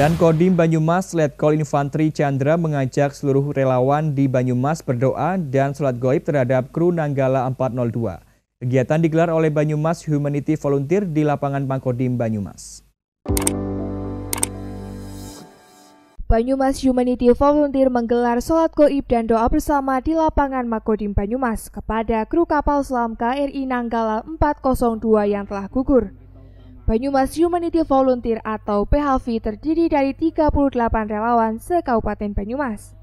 Komandan Kodim Banyumas Letkol Infantri Chandra mengajak seluruh relawan di Banyumas berdoa dan sholat goib terhadap kru Nanggala 402. Kegiatan digelar oleh Banyumas Humanity Volunteer di lapangan Pangkodim Banyumas. Banyumas Humanity Volunteer menggelar sholat goib dan doa bersama di lapangan Makodim Banyumas kepada kru kapal selam KRI Nanggala 402 yang telah gugur. Banyumas Humanity Volunteer atau PHV terdiri dari 38 relawan se-Kabupaten Banyumas.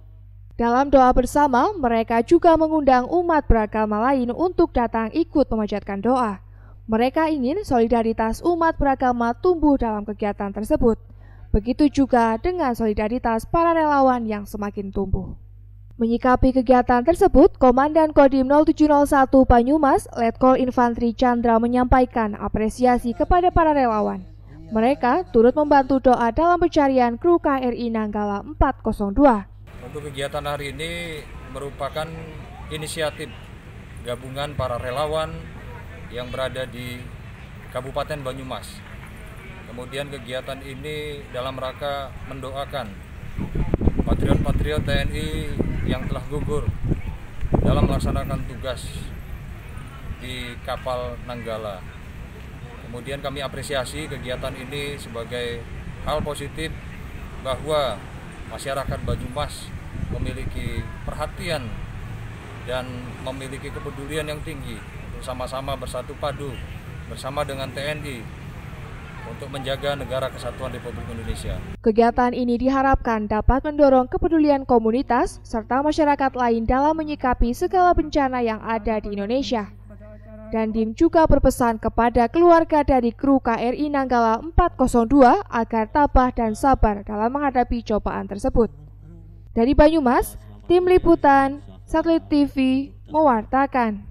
Dalam doa bersama, mereka juga mengundang umat beragama lain untuk datang ikut memanjatkan doa. Mereka ingin solidaritas umat beragama tumbuh dalam kegiatan tersebut. Begitu juga dengan solidaritas para relawan yang semakin tumbuh. Menyikapi kegiatan tersebut, Komandan Kodim 0701 Banyumas, Letkol Infantri Chandra menyampaikan apresiasi kepada para relawan. Mereka turut membantu doa dalam pencarian kru KRI Nanggala 402. Untuk kegiatan hari ini merupakan inisiatif gabungan para relawan yang berada di Kabupaten Banyumas. Kemudian kegiatan ini dalam rangka mendoakan patriot-patriot TNI yang telah gugur dalam melaksanakan tugas di kapal Nanggala. Kemudian kami apresiasi kegiatan ini sebagai hal positif bahwa masyarakat Banyumas memiliki perhatian dan memiliki kepedulian yang tinggi untuk sama-sama bersatu padu bersama dengan TNI untuk menjaga negara kesatuan Republik Indonesia. Kegiatan ini diharapkan dapat mendorong kepedulian komunitas serta masyarakat lain dalam menyikapi segala bencana yang ada di Indonesia. Dan Dim juga berpesan kepada keluarga dari kru KRI Nanggala 402 agar tabah dan sabar dalam menghadapi cobaan tersebut. Dari Banyumas, tim liputan Satelit TV mewartakan.